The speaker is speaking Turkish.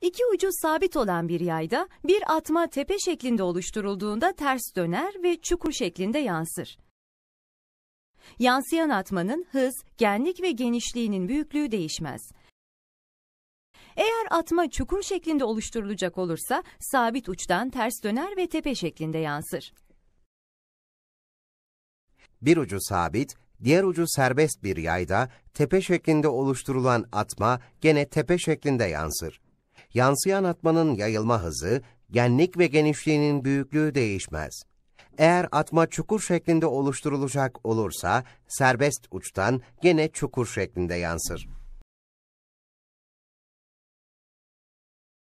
İki ucu sabit olan bir yayda bir atma tepe şeklinde oluşturulduğunda ters döner ve çukur şeklinde yansır. Yansıyan atmanın hız, genlik ve genişliğinin büyüklüğü değişmez. Eğer atma çukur şeklinde oluşturulacak olursa sabit uçtan ters döner ve tepe şeklinde yansır. Bir ucu sabit, diğer ucu serbest bir yayda tepe şeklinde oluşturulan atma gene tepe şeklinde yansır yansıyan atmanın yayılma hızı, genlik ve genişliğinin büyüklüğü değişmez. Eğer atma çukur şeklinde oluşturulacak olursa serbest uçtan gene çukur şeklinde yansır.